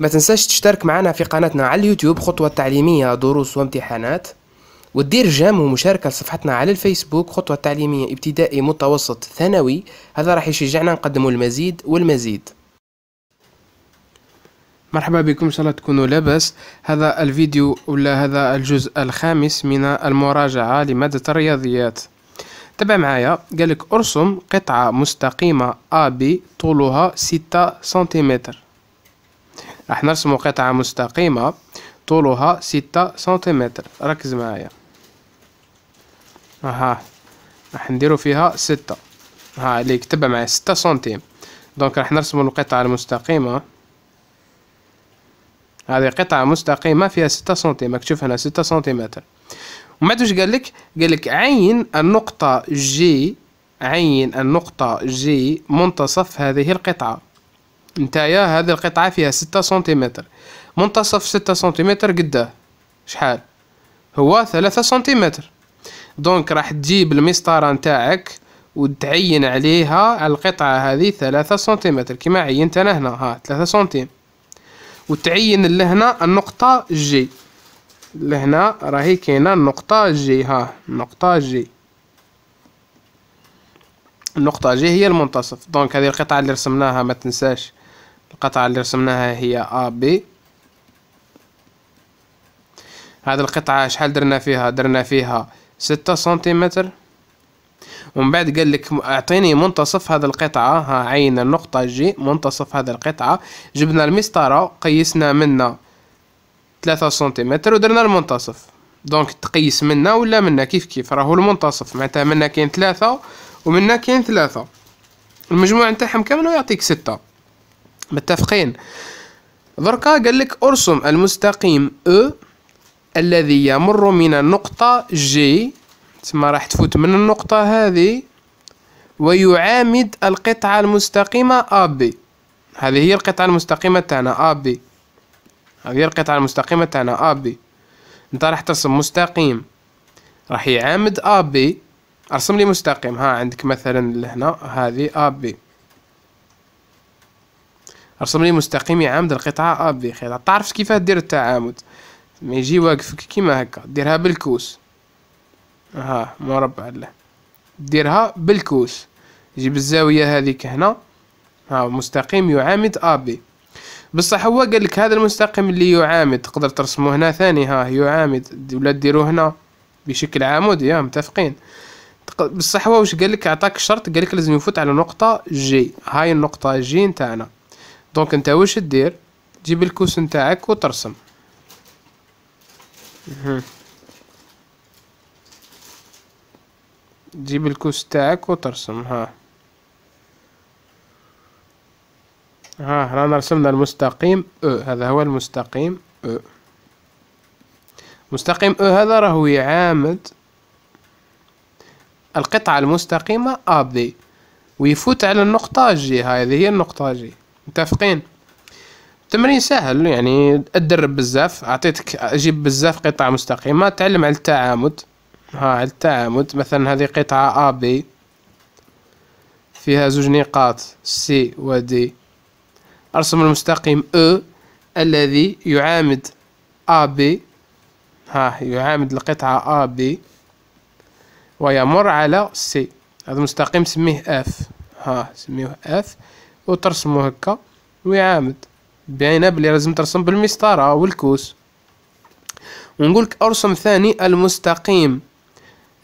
ما تنساش تشترك معنا في قناتنا على اليوتيوب خطوة تعليمية دروس وامتحانات ودير جام ومشاركة لصفحتنا على الفيسبوك خطوة تعليمية ابتدائي متوسط ثانوي هذا راح يشجعنا نقدم المزيد والمزيد مرحبا بكم ان شاء الله تكونوا لاباس هذا الفيديو ولا هذا الجزء الخامس من المراجعة لمادة الرياضيات تبع معايا قالك ارسم قطعة مستقيمة بي طولها 6 سنتيمتر راح نرسم قطعة مستقيمة طولها ستة سنتيمتر ركز معايا ها راح نديرو فيها ستة ها اللي كتبها معايا ستة سنتيم دونك راح نرسم القطعة المستقيمة هذه قطعة مستقيمة فيها ستة سنتيم تشوف هنا ستة سنتيمتر وما واش قال لك قال لك عين النقطة جي عين النقطة جي منتصف هذه القطعة نتايا هذه القطعة فيها ستة سنتيمتر منتصف ستة سنتيمتر قداه شحال هو ثلاثة سنتيمتر دونك راح تجيب المسطرة نتاعك وتعين عليها على القطعة هذه ثلاثة سنتيمتر كما عينت أنا هنا ها ثلاثة سنتيم وتعين لهنا النقطة جي لهنا راهي كاينة النقطة جي ها النقطة جي النقطة جي هي المنتصف دونك هذه القطعة اللي رسمناها ما تنساش القطعة اللي رسمناها هي أ B هذه القطعة شحال درنا فيها درنا فيها ستة سنتيمتر ومن بعد قال لك اعطيني منتصف هذا القطعة ها عين النقطة جي منتصف هذا القطعة جبنا المسطرة قيسنا منا ثلاثة سنتيمتر ودرنا المنتصف دونك تقيس منا ولا منا كيف كيف راهو المنتصف معناتها منا كاين ثلاثة ومنا كاين ثلاثة المجموع نتاعهم كامل يعطيك ستة متفقين بركا قال لك ارسم المستقيم او الذي يمر من النقطة جي تسمى راح تفوت من النقطة هذه ويعامد القطعة المستقيمة ا بي هذه هي القطعة المستقيمة تاعنا بي هذه هي القطعة المستقيمة تاعنا بي انت راح ترسم مستقيم راح يعامد بي ارسم لي مستقيم ها عندك مثلا لهنا هذه بي رسم لي مستقيم عامد القطعة آه، أ بي خيطة تعرف كيف دير التعامد ما يجي واقفك كيما هكا ديرها بالكوس ها مربع له ديرها بالكوس جيب الزاوية هذيك هنا ها مستقيم يعامد أ آه، بي بصح هو قال لك هذا المستقيم اللي يعامد تقدر ترسمه هنا ثاني ها يعامد ولا ديروه هنا بشكل عمودي يا متفقين بصح هو واش قال لك عطاك شرط قال لك لازم يفوت على نقطة جي هاي النقطة جي نتاعنا دونك انت واش دير تجيب الكوس نتاعك وترسم تجيب الكوس تاعك وترسم ها ها رانا رسمنا المستقيم او هذا هو المستقيم او مستقيم او هذا راهو يعامد القطعة المستقيمة ا بي ويفوت على النقطة جي هذه هي النقطة جي متفقين تمرين سهل يعني ادرب بزاف اعطيتك اجيب بزاف قطع مستقيمة تعلم على التعامد ها على التعامد مثلا هذه قطعة ا بي فيها زوج نقاط سي و ارسم المستقيم او e الذي يعامد ا بي ها يعامد القطعة ا بي ويمر على سي هذا مستقيم سميه اف ها سميه اف وترسمو هكا ويعامد بعينا بلي لازم ترسم بالمسطرة والكوس ونقولك ارسم ثاني المستقيم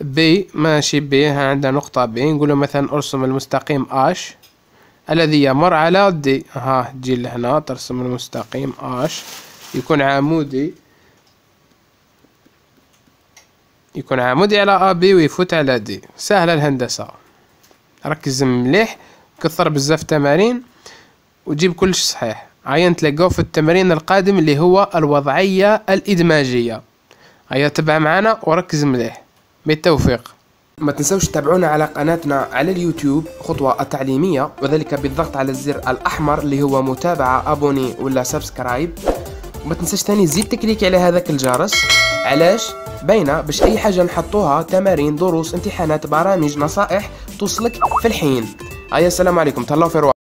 بي ماشي بي عندها نقطة بي نقوله مثلا ارسم المستقيم اش الذي يمر على دي ها تجي لهنا ترسم المستقيم اش يكون عمودي يكون عمودي على ا بي ويفوت على دي سهلة الهندسة ركز مليح كثر بزاف تمارين وجيب كلش صحيح هيا نتلاقاو في التمرين القادم اللي هو الوضعية الإدماجية هيا تبع معنا وركز مليح بالتوفيق ما تنسوش تتابعونا على قناتنا على اليوتيوب خطوة التعليمية وذلك بالضغط على الزر الأحمر اللي هو متابعة أبوني ولا سبسكرايب وما تنساش تاني زيد تكليك على هذاك الجرس علاش باينة باش أي حاجة نحطوها تمارين دروس امتحانات برامج نصائح توصلك في الحين هيا السلام عليكم تهلاو في